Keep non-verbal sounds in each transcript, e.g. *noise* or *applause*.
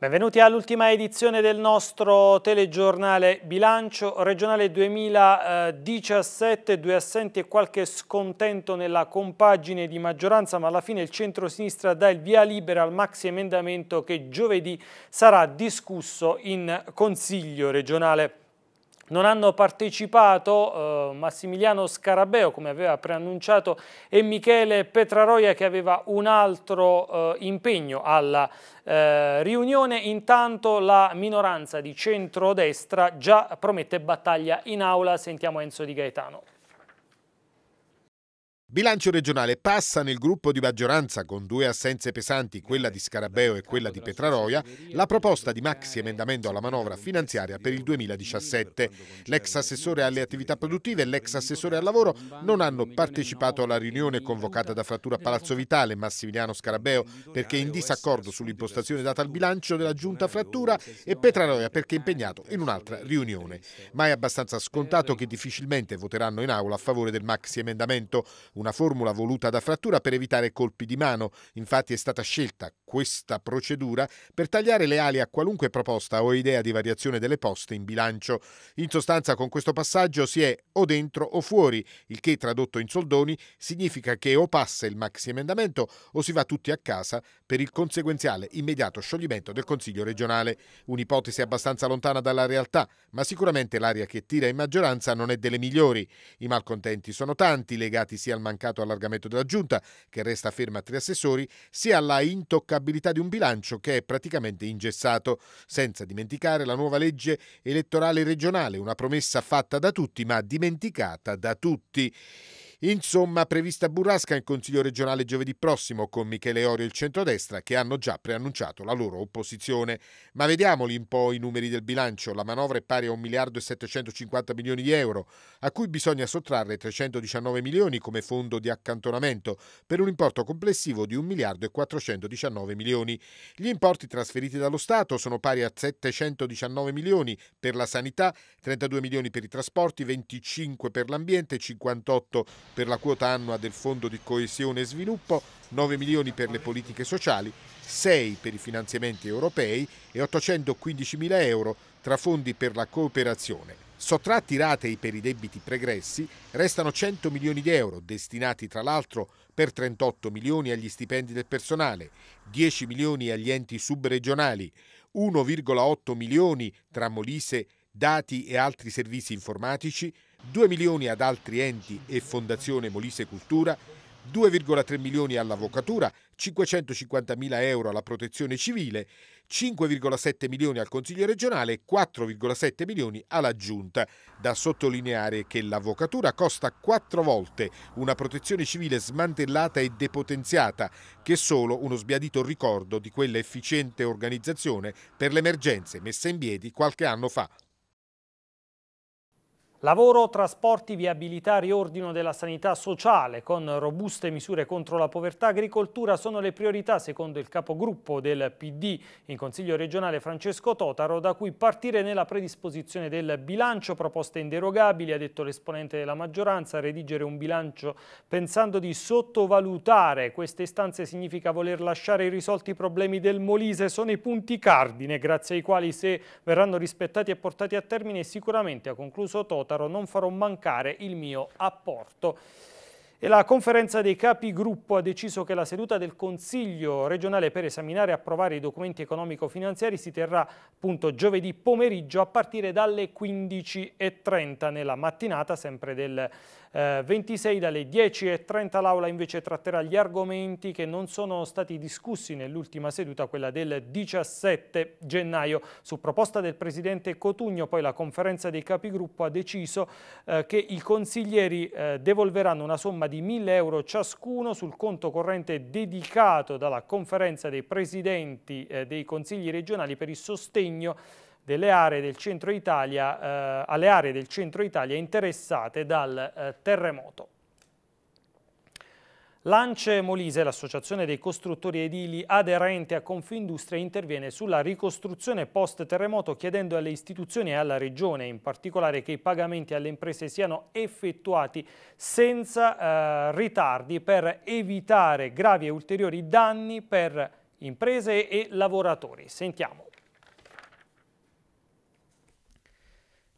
Benvenuti all'ultima edizione del nostro telegiornale Bilancio Regionale 2017, due assenti e qualche scontento nella compagine di maggioranza, ma alla fine il centro-sinistra dà il via libera al maxi emendamento che giovedì sarà discusso in Consiglio regionale. Non hanno partecipato eh, Massimiliano Scarabeo, come aveva preannunciato, e Michele Petraroia che aveva un altro eh, impegno alla eh, riunione. Intanto la minoranza di centrodestra già promette battaglia in aula. Sentiamo Enzo Di Gaetano. Bilancio regionale passa nel gruppo di maggioranza con due assenze pesanti, quella di Scarabeo e quella di Petraroia, la proposta di maxi emendamento alla manovra finanziaria per il 2017. L'ex assessore alle attività produttive e l'ex assessore al lavoro non hanno partecipato alla riunione convocata da Frattura Palazzo Vitale Massimiliano Scarabeo perché in disaccordo sull'impostazione data al bilancio della giunta Frattura e Petraroia perché impegnato in un'altra riunione. Ma è abbastanza scontato che difficilmente voteranno in aula a favore del maxi emendamento una formula voluta da Frattura per evitare colpi di mano, infatti è stata scelta questa procedura per tagliare le ali a qualunque proposta o idea di variazione delle poste in bilancio. In sostanza con questo passaggio si è o dentro o fuori, il che tradotto in soldoni significa che o passa il maxi emendamento o si va tutti a casa per il conseguenziale immediato scioglimento del Consiglio regionale. Un'ipotesi abbastanza lontana dalla realtà, ma sicuramente l'aria che tira in maggioranza non è delle migliori. I malcontenti sono tanti, legati sia al mancato allargamento della giunta, che resta ferma a tre assessori, sia alla intoccabilità stabilità di un bilancio che è praticamente ingessato, senza dimenticare la nuova legge elettorale regionale, una promessa fatta da tutti ma dimenticata da tutti. Insomma, prevista burrasca in Consiglio regionale giovedì prossimo con Michele Orio e il centrodestra che hanno già preannunciato la loro opposizione. Ma vediamoli un po' i numeri del bilancio. La manovra è pari a 1 miliardo e 750 milioni di euro, a cui bisogna sottrarre 319 milioni come fondo di accantonamento, per un importo complessivo di 1 miliardo e 419 milioni. Gli importi trasferiti dallo Stato sono pari a 719 milioni per la sanità, 32 milioni per i trasporti, 25 per l'ambiente, 58 milioni per la quota annua del Fondo di coesione e sviluppo, 9 milioni per le politiche sociali, 6 per i finanziamenti europei e 815 mila euro tra fondi per la cooperazione. Sottratti ratei per i debiti pregressi, restano 100 milioni di euro destinati tra l'altro per 38 milioni agli stipendi del personale, 10 milioni agli enti subregionali, 1,8 milioni tra Molise, dati e altri servizi informatici, 2 milioni ad altri enti e Fondazione Molise Cultura, 2,3 milioni all'avvocatura, 550 mila euro alla protezione civile, 5,7 milioni al Consiglio regionale e 4,7 milioni alla Giunta. Da sottolineare che l'avvocatura costa quattro volte una protezione civile smantellata e depotenziata, che è solo uno sbiadito ricordo di quella efficiente organizzazione per le emergenze messa in piedi qualche anno fa. Lavoro, trasporti, viabilità, riordino della sanità sociale con robuste misure contro la povertà, agricoltura sono le priorità secondo il capogruppo del PD in Consiglio regionale Francesco Totaro da cui partire nella predisposizione del bilancio, proposte inderogabili, ha detto l'esponente della maggioranza, redigere un bilancio pensando di sottovalutare queste istanze significa voler lasciare irrisolti i problemi del Molise, sono i punti cardine grazie ai quali se verranno rispettati e portati a termine sicuramente ha concluso Totaro Totaro, non farò mancare il mio apporto. E la conferenza dei capigruppo ha deciso che la seduta del Consiglio regionale per esaminare e approvare i documenti economico-finanziari si terrà appunto giovedì pomeriggio a partire dalle 15.30 nella mattinata sempre del eh, 26 dalle 10.30 l'Aula invece tratterà gli argomenti che non sono stati discussi nell'ultima seduta, quella del 17 gennaio. Su proposta del Presidente Cotugno poi la conferenza dei capigruppo ha deciso eh, che i consiglieri eh, devolveranno una somma di 1.000 euro ciascuno sul conto corrente dedicato dalla conferenza dei Presidenti eh, dei Consigli regionali per il sostegno aree Italia, eh, alle aree del centro Italia interessate dal eh, terremoto. Lance Molise, l'associazione dei costruttori edili aderente a Confindustria, interviene sulla ricostruzione post terremoto chiedendo alle istituzioni e alla regione in particolare che i pagamenti alle imprese siano effettuati senza eh, ritardi per evitare gravi e ulteriori danni per imprese e lavoratori. Sentiamo.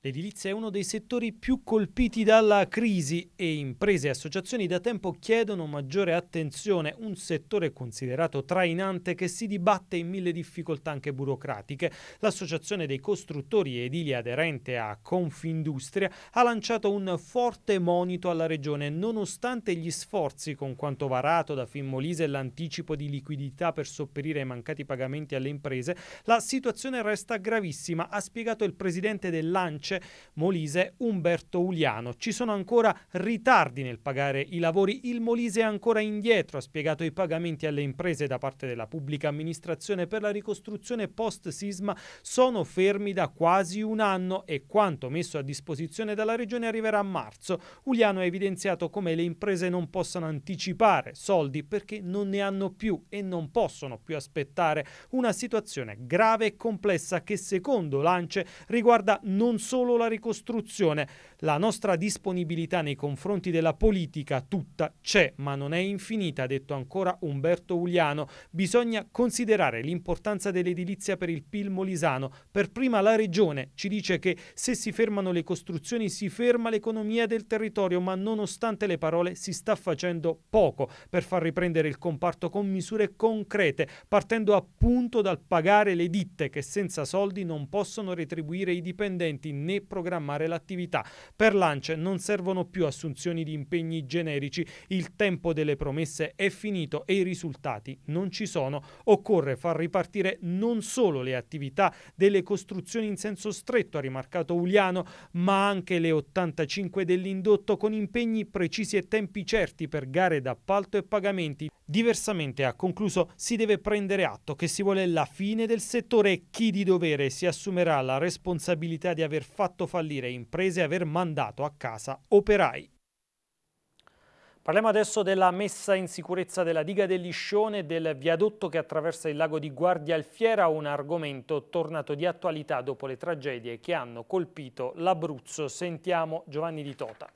L'edilizia è uno dei settori più colpiti dalla crisi e imprese e associazioni da tempo chiedono maggiore attenzione, un settore considerato trainante che si dibatte in mille difficoltà anche burocratiche. L'Associazione dei costruttori edili aderente a Confindustria ha lanciato un forte monito alla regione nonostante gli sforzi con quanto varato da Finmolise e l'anticipo di liquidità per sopperire ai mancati pagamenti alle imprese, la situazione resta gravissima, ha spiegato il presidente dell'ANCE Fenice, Molise, Umberto Uliano. Ci sono ancora ritardi nel pagare i lavori, il Molise è ancora indietro, ha spiegato i pagamenti alle imprese da parte della pubblica amministrazione per la ricostruzione post-sisma sono fermi da quasi un anno e quanto messo a disposizione dalla Regione arriverà a marzo. Uliano ha evidenziato come le imprese non possano anticipare soldi perché non ne hanno più e non possono più aspettare una situazione grave e complessa che secondo l'ANCE riguarda non solo solo la ricostruzione. La nostra disponibilità nei confronti della politica tutta c'è, ma non è infinita, ha detto ancora Umberto Uliano. Bisogna considerare l'importanza dell'edilizia per il PIL molisano. Per prima la regione ci dice che se si fermano le costruzioni si ferma l'economia del territorio, ma nonostante le parole si sta facendo poco per far riprendere il comparto con misure concrete, partendo appunto dal pagare le ditte che senza soldi non possono retribuire i dipendenti né né programmare l'attività. Per Lance non servono più assunzioni di impegni generici, il tempo delle promesse è finito e i risultati non ci sono. Occorre far ripartire non solo le attività delle costruzioni in senso stretto, ha rimarcato Uliano, ma anche le 85 dell'indotto con impegni precisi e tempi certi per gare d'appalto e pagamenti. Diversamente, ha concluso, si deve prendere atto che si vuole la fine del settore e chi di dovere si assumerà la responsabilità di aver fatto fallire imprese e aver mandato a casa operai. Parliamo adesso della messa in sicurezza della diga del Liscione e del viadotto che attraversa il lago di Guardia Alfiera, un argomento tornato di attualità dopo le tragedie che hanno colpito l'Abruzzo. Sentiamo Giovanni Di Tota.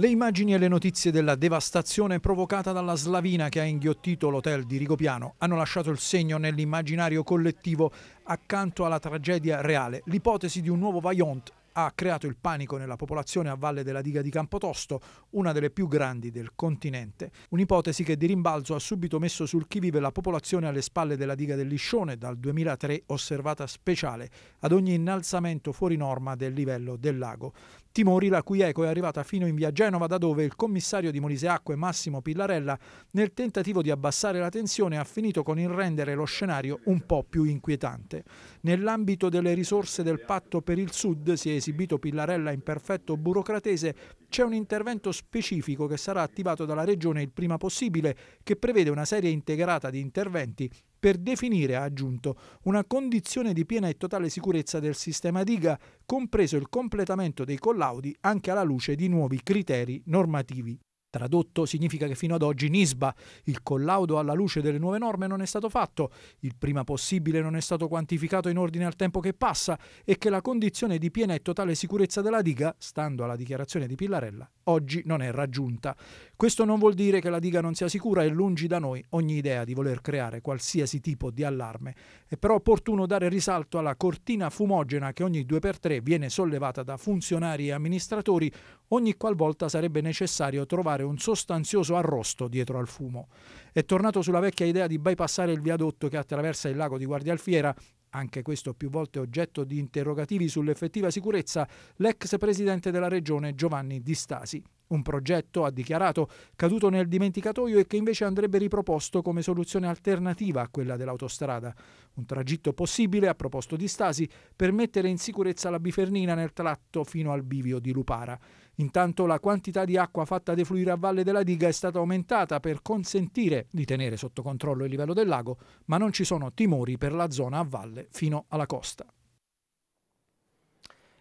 Le immagini e le notizie della devastazione provocata dalla slavina che ha inghiottito l'hotel di Rigopiano hanno lasciato il segno nell'immaginario collettivo accanto alla tragedia reale. L'ipotesi di un nuovo Vaillant ha creato il panico nella popolazione a valle della diga di Campotosto, una delle più grandi del continente. Un'ipotesi che di rimbalzo ha subito messo sul chi vive la popolazione alle spalle della diga del Liscione, dal 2003 osservata speciale ad ogni innalzamento fuori norma del livello del lago. Timori la cui eco è arrivata fino in via Genova da dove il commissario di Moliseacque Massimo Pillarella nel tentativo di abbassare la tensione ha finito con il rendere lo scenario un po' più inquietante. Nell'ambito delle risorse del patto per il Sud si è esibito Pillarella in perfetto burocratese c'è un intervento specifico che sarà attivato dalla Regione il prima possibile che prevede una serie integrata di interventi per definire, ha aggiunto, una condizione di piena e totale sicurezza del sistema diga, compreso il completamento dei collaudi anche alla luce di nuovi criteri normativi. Tradotto significa che fino ad oggi Nisba, il collaudo alla luce delle nuove norme non è stato fatto, il prima possibile non è stato quantificato in ordine al tempo che passa e che la condizione di piena e totale sicurezza della diga, stando alla dichiarazione di Pillarella, oggi non è raggiunta. Questo non vuol dire che la diga non sia sicura e lungi da noi ogni idea di voler creare qualsiasi tipo di allarme. È però opportuno dare risalto alla cortina fumogena che ogni 2x3 viene sollevata da funzionari e amministratori ogni qualvolta sarebbe necessario trovare lasciare un sostanzioso arrosto dietro al fumo. È tornato sulla vecchia idea di bypassare il viadotto che attraversa il lago di Guardia Alfiera anche questo più volte oggetto di interrogativi sull'effettiva sicurezza, l'ex presidente della regione Giovanni Di Stasi. Un progetto, ha dichiarato, caduto nel dimenticatoio e che invece andrebbe riproposto come soluzione alternativa a quella dell'autostrada. Un tragitto possibile, a proposito Di Stasi, per mettere in sicurezza la Bifernina nel tratto fino al bivio di Lupara. Intanto la quantità di acqua fatta defluire a valle della diga è stata aumentata per consentire di tenere sotto controllo il livello del lago, ma non ci sono timori per la zona a valle fino alla costa.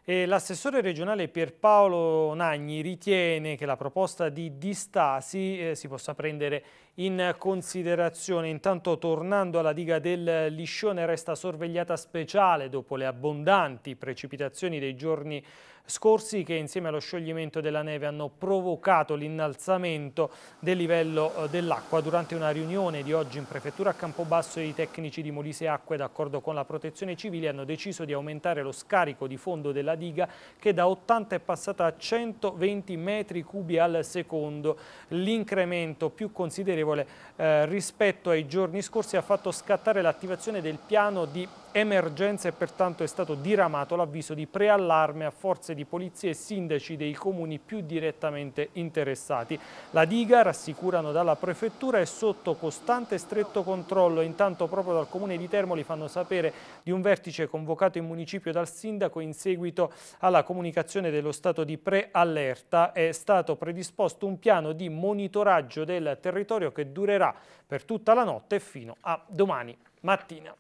L'assessore regionale Pierpaolo Nagni ritiene che la proposta di distasi eh, si possa prendere in considerazione. Intanto tornando alla diga del Liscione resta sorvegliata speciale dopo le abbondanti precipitazioni dei giorni scorsi che insieme allo scioglimento della neve hanno provocato l'innalzamento del livello eh, dell'acqua. Durante una riunione di oggi in prefettura a Campobasso i tecnici di Molise Acque d'accordo con la protezione civile hanno deciso di aumentare lo scarico di fondo della diga che da 80 è passata a 120 metri cubi al secondo. L'incremento più considerevole eh, rispetto ai giorni scorsi ha fatto scattare l'attivazione del piano di emergenza e pertanto è stato diramato l'avviso di preallarme a forze di polizia e sindaci dei comuni più direttamente interessati. La diga, rassicurano dalla prefettura, è sotto costante e stretto controllo. Intanto proprio dal comune di Termoli fanno sapere di un vertice convocato in municipio dal sindaco in seguito alla comunicazione dello stato di preallerta. È stato predisposto un piano di monitoraggio del territorio che durerà per tutta la notte fino a domani mattina.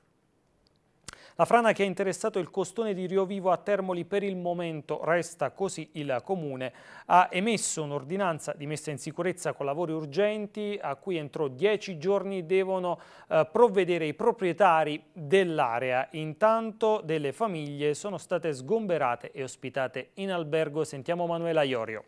La frana che ha interessato il costone di Rio Vivo a Termoli per il momento resta così il Comune. Ha emesso un'ordinanza di messa in sicurezza con lavori urgenti a cui entro dieci giorni devono eh, provvedere i proprietari dell'area. Intanto delle famiglie sono state sgomberate e ospitate in albergo. Sentiamo Manuela Iorio.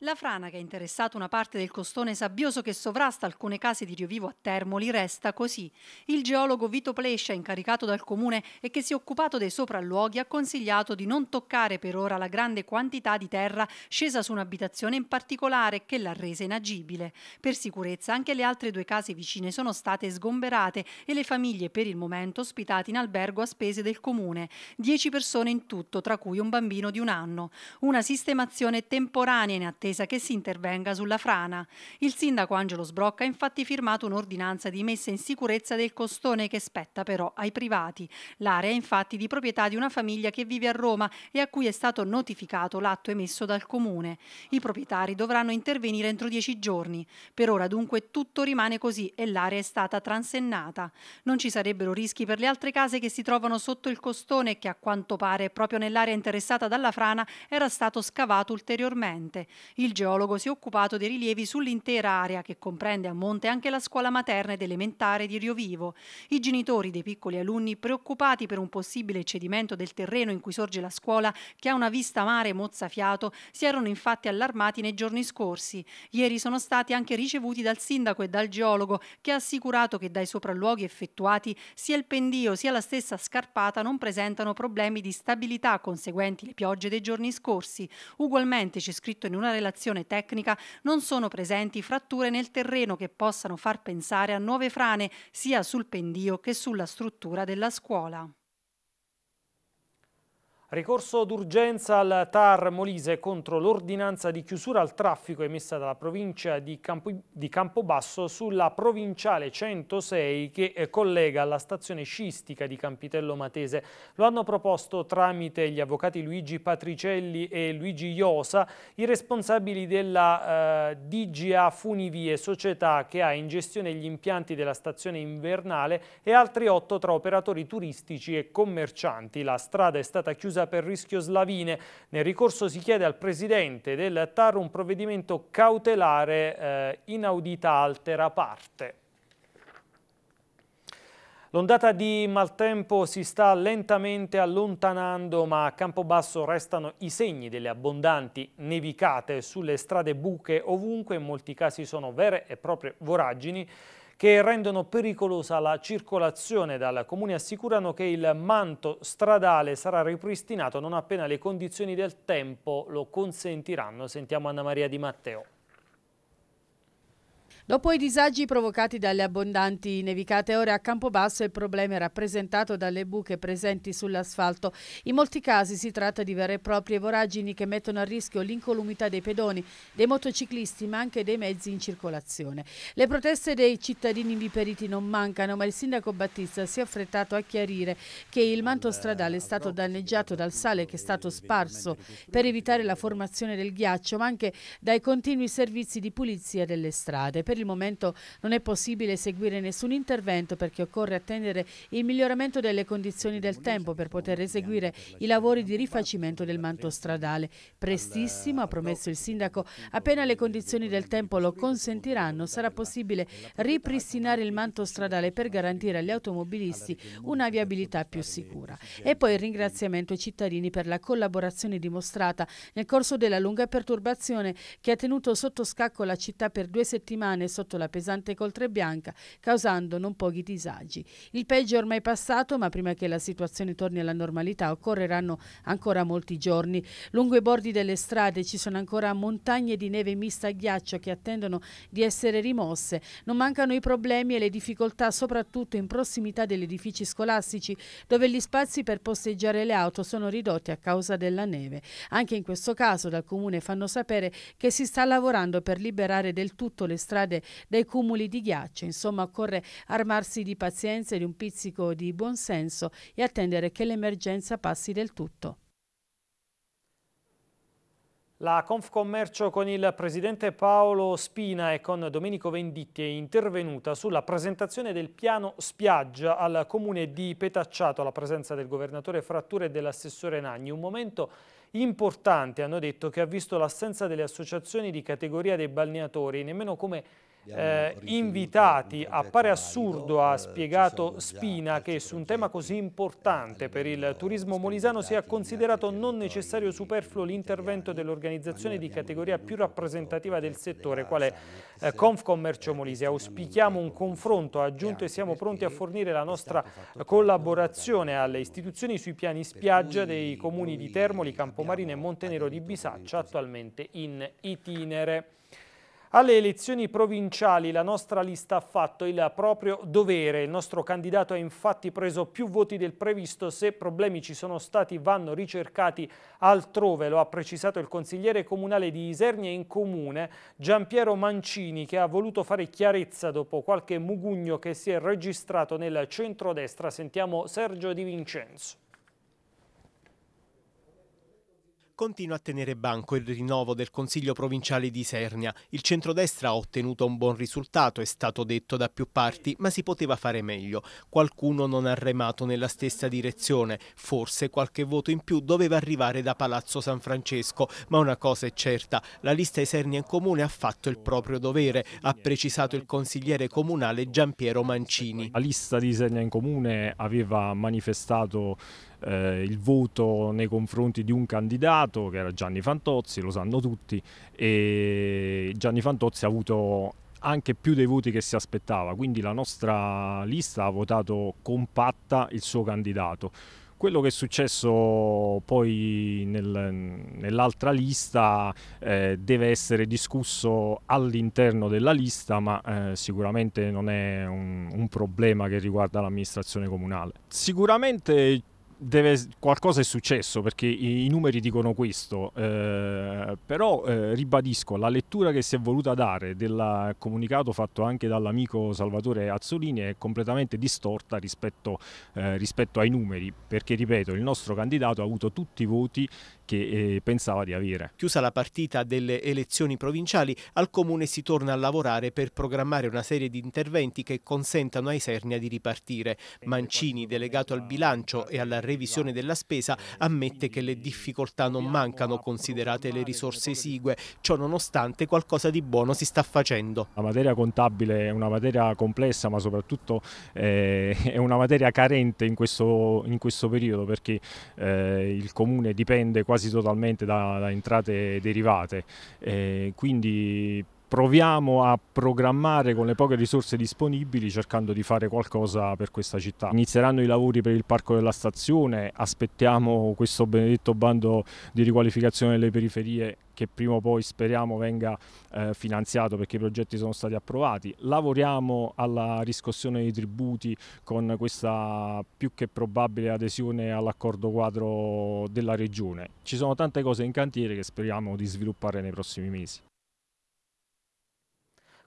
La frana che ha interessato una parte del costone sabbioso che sovrasta alcune case di Rio Vivo a Termoli resta così. Il geologo Vito Plescia, incaricato dal comune e che si è occupato dei sopralluoghi, ha consigliato di non toccare per ora la grande quantità di terra scesa su un'abitazione in particolare che l'ha resa inagibile. Per sicurezza anche le altre due case vicine sono state sgomberate e le famiglie per il momento ospitate in albergo a spese del comune. Dieci persone in tutto, tra cui un bambino di un anno. Una sistemazione temporanea in attesa attesa che si intervenga sulla frana. Il sindaco Angelo Sbrocca ha infatti firmato un'ordinanza di messa in sicurezza del costone che spetta però ai privati. L'area è infatti di proprietà di una famiglia che vive a Roma e a cui è stato notificato l'atto emesso dal comune. I proprietari dovranno intervenire entro dieci giorni. Per ora dunque tutto rimane così e l'area è stata transennata. Non ci sarebbero rischi per le altre case che si trovano sotto il costone che a quanto pare proprio nell'area interessata dalla frana era stato scavato ulteriormente. Il geologo si è occupato dei rilievi sull'intera area che comprende a monte anche la scuola materna ed elementare di Rio Vivo. I genitori dei piccoli alunni preoccupati per un possibile cedimento del terreno in cui sorge la scuola che ha una vista mare mozzafiato si erano infatti allarmati nei giorni scorsi. Ieri sono stati anche ricevuti dal sindaco e dal geologo che ha assicurato che dai sopralluoghi effettuati sia il pendio sia la stessa scarpata non presentano problemi di stabilità conseguenti le piogge dei giorni scorsi. Ugualmente c'è scritto in una relazione relazione tecnica non sono presenti fratture nel terreno che possano far pensare a nuove frane sia sul pendio che sulla struttura della scuola. Ricorso d'urgenza al TAR Molise contro l'ordinanza di chiusura al traffico emessa dalla provincia di, Campo, di Campobasso sulla provinciale 106 che eh, collega alla stazione scistica di Campitello Matese. Lo hanno proposto tramite gli avvocati Luigi Patricelli e Luigi Iosa i responsabili della eh, DGA Funivie, società che ha in gestione gli impianti della stazione invernale e altri otto tra operatori turistici e commercianti. La strada è stata chiusa per rischio slavine. Nel ricorso si chiede al presidente del TAR un provvedimento cautelare eh, inaudita altera parte. L'ondata di maltempo si sta lentamente allontanando ma a Campobasso restano i segni delle abbondanti nevicate sulle strade buche ovunque, in molti casi sono vere e proprie voragini che rendono pericolosa la circolazione. Dal Comune assicurano che il manto stradale sarà ripristinato non appena le condizioni del tempo lo consentiranno. Sentiamo Anna Maria Di Matteo. Dopo i disagi provocati dalle abbondanti nevicate ore a Campobasso il problema è rappresentato dalle buche presenti sull'asfalto. In molti casi si tratta di vere e proprie voragini che mettono a rischio l'incolumità dei pedoni, dei motociclisti ma anche dei mezzi in circolazione. Le proteste dei cittadini viperiti non mancano ma il sindaco Battista si è affrettato a chiarire che il manto stradale è stato danneggiato dal sale che è stato sparso per evitare la formazione del ghiaccio ma anche dai continui servizi di pulizia delle strade. Per per il momento non è possibile eseguire nessun intervento perché occorre attendere il miglioramento delle condizioni del tempo per poter eseguire i lavori di rifacimento del manto stradale. Prestissimo, ha promesso il sindaco, appena le condizioni del tempo lo consentiranno, sarà possibile ripristinare il manto stradale per garantire agli automobilisti una viabilità più sicura. E poi il ringraziamento ai cittadini per la collaborazione dimostrata nel corso della lunga perturbazione che ha tenuto sotto scacco la città per due settimane cadere sotto la pesante coltre bianca, causando non pochi disagi. Il peggio è ormai passato, ma prima che la situazione torni alla normalità occorreranno ancora molti giorni. Lungo i bordi delle strade ci sono ancora montagne di neve mista a ghiaccio che attendono di essere rimosse. Non mancano i problemi e le difficoltà, soprattutto in prossimità degli edifici scolastici, dove gli spazi per posteggiare le auto sono ridotti a causa della neve. Anche in questo caso dal comune fanno sapere che si sta lavorando per liberare del tutto le strade cade dai cumuli di ghiaccio. Insomma, occorre armarsi di pazienza e di un pizzico di buonsenso e attendere che l'emergenza passi del tutto. La Confcommercio con il presidente Paolo Spina e con Domenico Venditti è intervenuta sulla presentazione del piano spiaggia al comune di Petacciato alla presenza del governatore Frattura e dell'assessore Nagni. Un momento importante, hanno detto, che ha visto l'assenza delle associazioni di categoria dei balneatori, nemmeno come eh, invitati. Appare assurdo, ha eh, spiegato Spina, che su un tema così importante per il turismo molisano sia considerato non necessario superfluo l'intervento dell'organizzazione di categoria più rappresentativa del settore, quale eh, Confcommercio Molise. Auspichiamo un confronto, ha aggiunto, e siamo pronti a fornire la nostra collaborazione alle istituzioni sui piani spiaggia dei comuni di Termoli, Campomarina e Montenero di Bisaccia, attualmente in itinere. Alle elezioni provinciali la nostra lista ha fatto il proprio dovere, il nostro candidato ha infatti preso più voti del previsto, se problemi ci sono stati vanno ricercati altrove, lo ha precisato il consigliere comunale di Isernia in comune Giampiero Mancini che ha voluto fare chiarezza dopo qualche mugugno che si è registrato nel centrodestra, sentiamo Sergio Di Vincenzo. Continua a tenere banco il rinnovo del Consiglio provinciale di Sernia. Il centrodestra ha ottenuto un buon risultato, è stato detto da più parti, ma si poteva fare meglio. Qualcuno non ha remato nella stessa direzione. Forse qualche voto in più doveva arrivare da Palazzo San Francesco, ma una cosa è certa, la lista Isernia in comune ha fatto il proprio dovere, ha precisato il consigliere comunale Giampiero Mancini. La lista di Isernia in comune aveva manifestato eh, il voto nei confronti di un candidato che era Gianni Fantozzi, lo sanno tutti, e Gianni Fantozzi ha avuto anche più dei voti che si aspettava, quindi la nostra lista ha votato compatta il suo candidato. Quello che è successo poi nel, nell'altra lista eh, deve essere discusso all'interno della lista, ma eh, sicuramente non è un, un problema che riguarda l'amministrazione comunale. Sicuramente deve, qualcosa è successo perché i, i numeri dicono questo, eh, però eh, ribadisco la lettura che si è voluta dare del comunicato fatto anche dall'amico Salvatore Azzolini è completamente distorta rispetto, eh, rispetto ai numeri perché ripeto il nostro candidato ha avuto tutti i voti che eh, pensava di avere. Chiusa la partita delle elezioni provinciali, al Comune si torna a lavorare per programmare una serie di interventi che consentano ai Sernia di ripartire. Mancini, delegato al bilancio e alla revisione della spesa, ammette che le difficoltà non mancano considerate le risorse esigue, ciò nonostante qualcosa di buono si sta facendo. La materia contabile è una materia complessa ma soprattutto eh, *laughs* è una materia carente in questo, in questo periodo perché eh, il Comune dipende quasi quasi totalmente da, da entrate derivate. Eh, quindi proviamo a programmare con le poche risorse disponibili cercando di fare qualcosa per questa città. Inizieranno i lavori per il parco della stazione, aspettiamo questo benedetto bando di riqualificazione delle periferie che prima o poi speriamo venga eh, finanziato perché i progetti sono stati approvati. Lavoriamo alla riscossione dei tributi con questa più che probabile adesione all'accordo quadro della regione. Ci sono tante cose in cantiere che speriamo di sviluppare nei prossimi mesi.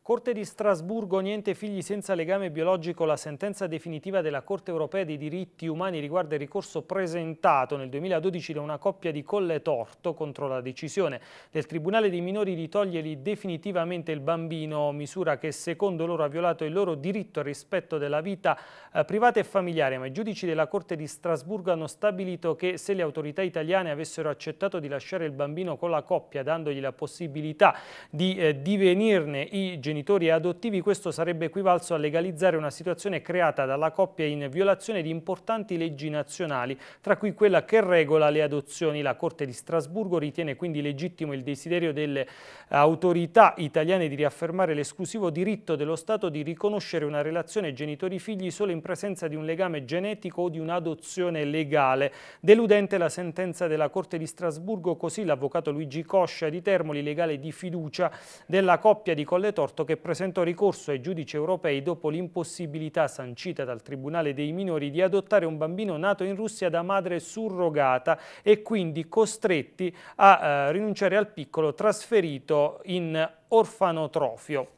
Corte di Strasburgo, niente figli senza legame biologico, la sentenza definitiva della Corte europea dei diritti umani riguarda il ricorso presentato nel 2012 da una coppia di Colle Torto contro la decisione del Tribunale dei minori di togliergli definitivamente il bambino, misura che secondo loro ha violato il loro diritto al rispetto della vita eh, privata e familiare, ma i giudici della Corte di Strasburgo hanno stabilito che se le autorità italiane avessero accettato di lasciare il bambino con la coppia, dandogli la possibilità di eh, divenirne i genitori, genitori adottivi questo sarebbe equivalso a legalizzare una situazione creata dalla coppia in violazione di importanti leggi nazionali, tra cui quella che regola le adozioni. La Corte di Strasburgo ritiene quindi legittimo il desiderio delle autorità italiane di riaffermare l'esclusivo diritto dello Stato di riconoscere una relazione genitori-figli solo in presenza di un legame genetico o di un'adozione legale. Deludente la sentenza della Corte di Strasburgo, così l'avvocato Luigi Coscia di Termoli, legale di fiducia della coppia di Colle Colletorto, che presentò ricorso ai giudici europei dopo l'impossibilità sancita dal Tribunale dei minori di adottare un bambino nato in Russia da madre surrogata e quindi costretti a eh, rinunciare al piccolo trasferito in orfanotrofio.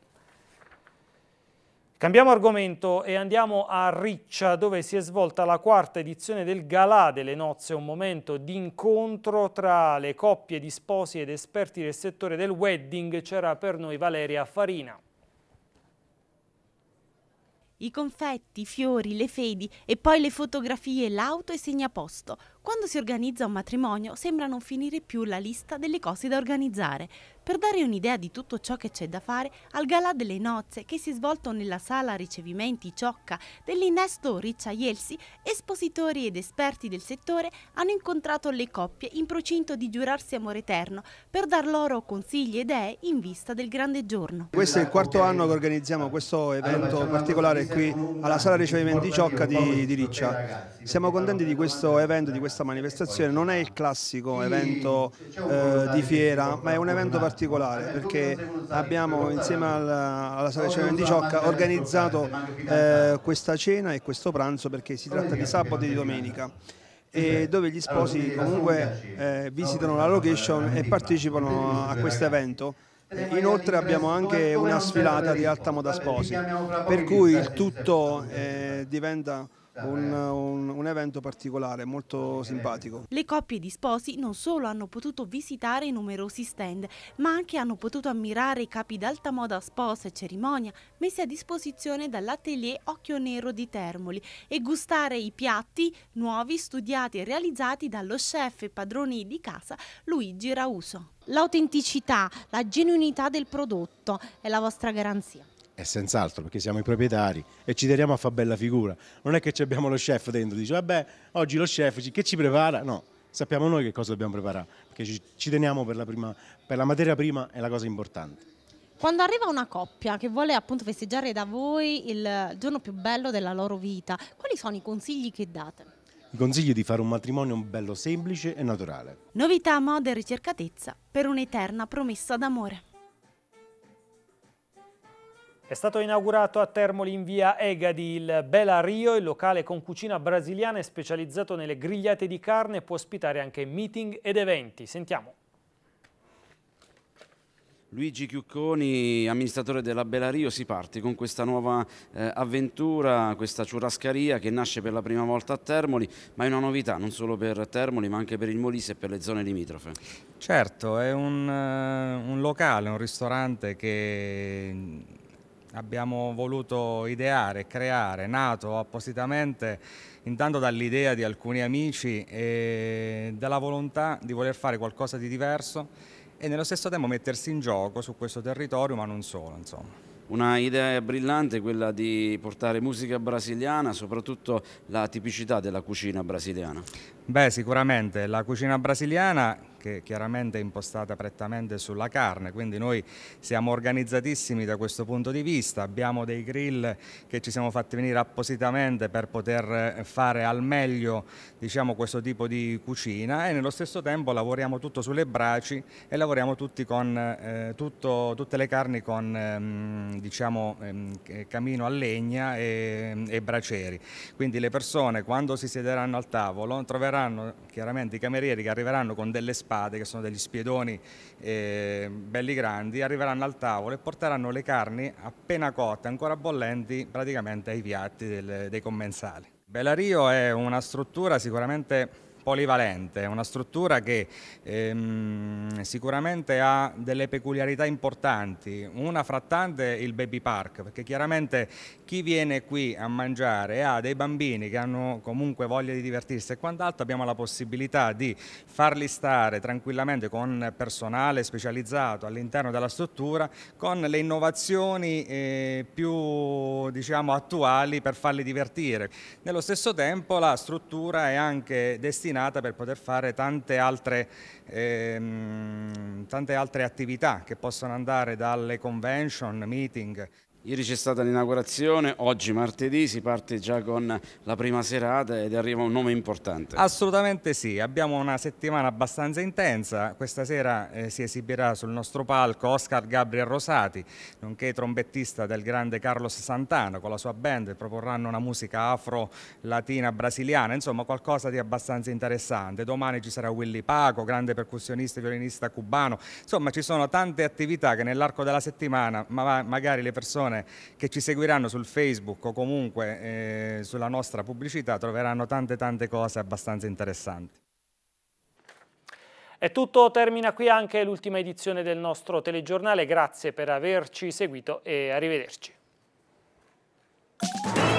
Cambiamo argomento e andiamo a Riccia dove si è svolta la quarta edizione del Galà delle nozze, un momento di incontro tra le coppie di sposi ed esperti del settore del wedding. C'era per noi Valeria Farina. I confetti, i fiori, le fedi e poi le fotografie, l'auto e segnaposto. Quando si organizza un matrimonio sembra non finire più la lista delle cose da organizzare. Per dare un'idea di tutto ciò che c'è da fare, al galà delle nozze che si è svolto nella sala ricevimenti Ciocca dell'innesto Riccia Ielsi, espositori ed esperti del settore hanno incontrato le coppie in procinto di giurarsi amore eterno per dar loro consigli e idee in vista del grande giorno. Questo è il quarto anno che organizziamo questo evento particolare qui alla sala ricevimenti Ciocca di, di Riccia. Siamo contenti di questo evento, di questo questa manifestazione non è il classico evento eh, di fiera, ma è un evento particolare perché abbiamo insieme alla, alla Sala di Ciocca organizzato eh, questa cena e questo pranzo perché si tratta di sabato e di domenica e dove gli sposi comunque eh, visitano la location e partecipano a questo evento. Inoltre abbiamo anche una sfilata di alta moda sposi, per cui il tutto eh, diventa Ah, un, eh. un, un, evento particolare, molto eh. simpatico. Le coppie di sposi non solo hanno potuto visitare i numerosi stand, ma anche hanno potuto ammirare i capi d'alta moda sposa e cerimonia messi a disposizione dall'atelier Occhio Nero di Termoli e gustare i piatti nuovi studiati e realizzati dallo chef e padrone di casa Luigi Rauso. L'autenticità, la genuinità del prodotto è la vostra garanzia. E senz'altro, perché siamo i proprietari e ci teniamo a fare bella figura. Non è che abbiamo lo chef dentro, dice vabbè, oggi lo chef che ci prepara? No, sappiamo noi che cosa dobbiamo preparare, perché ci, ci teniamo per la, prima, per la materia prima, è la cosa importante. Quando arriva una coppia che vuole appunto festeggiare da voi il giorno più bello della loro vita, quali sono i consigli che date? I consigli di fare un matrimonio bello semplice e naturale. Novità, moda e ricercatezza per un'eterna promessa d'amore. È stato inaugurato a Termoli in via Egadi il Bella Rio, il locale con cucina brasiliana è specializzato nelle grigliate di carne e può ospitare anche meeting ed eventi. Sentiamo. Luigi Chiucconi, amministratore della Belario, si parte con questa nuova eh, avventura, questa ciurrascaria che nasce per la prima volta a Termoli, ma è una novità non solo per Termoli ma anche per il Molise e per le zone limitrofe. Certo, è un, eh, un locale, un ristorante che abbiamo voluto ideare, creare, nato appositamente intanto dall'idea di alcuni amici e dalla volontà di voler fare qualcosa di diverso e nello stesso tempo mettersi in gioco su questo territorio, ma non solo, insomma. Una idea brillante quella di portare musica brasiliana, soprattutto la tipicità della cucina brasiliana. Beh, sicuramente la cucina brasiliana che chiaramente è impostata prettamente sulla carne, quindi noi siamo organizzatissimi da questo punto di vista, abbiamo dei grill che ci siamo fatti venire appositamente per poter eh, fare al meglio diciamo, questo tipo di cucina e nello stesso tempo lavoriamo tutto sulle braci e lavoriamo con, eh, tutto, tutte le carni con ehm, diciamo, ehm, camino a legna e, e bracieri, quindi le persone quando si siederanno al tavolo troveranno chiaramente i camerieri che arriveranno con delle spalle spade, che sono degli spiedoni eh, belli grandi, arriveranno al tavolo e porteranno le carni appena cotte, ancora bollenti, praticamente ai piatti del, dei commensali. Bellario è una struttura sicuramente polivalente, è una struttura che ehm, sicuramente ha delle peculiarità importanti, una fra tante il baby park, perché chiaramente chi viene qui a mangiare ha dei bambini che hanno comunque voglia di divertirsi e quant'altro, abbiamo la possibilità di farli stare tranquillamente con personale specializzato all'interno della struttura, con le innovazioni eh, più diciamo, attuali per farli divertire. Nello stesso tempo la struttura è anche destinata destinata per poter fare tante altre, ehm, tante altre attività che possono andare dalle convention, meeting. Ieri c'è stata l'inaugurazione, oggi martedì si parte già con la prima serata ed arriva un nome importante. Assolutamente sì, abbiamo una settimana abbastanza intensa, questa sera eh, si esibirà sul nostro palco Oscar Gabriel Rosati, nonché trombettista del grande Carlos Santana con la sua band, proporranno una musica afro, latina, brasiliana, insomma qualcosa di abbastanza interessante. Domani ci sarà Willy Paco, grande percussionista e violinista cubano, insomma ci sono tante attività che nell'arco della settimana ma magari le persone persone che ci seguiranno sul Facebook o comunque eh, sulla nostra pubblicità troveranno tante tante cose abbastanza interessanti. È tutto, termina qui anche l'ultima edizione del nostro telegiornale. Grazie per averci seguito e arrivederci.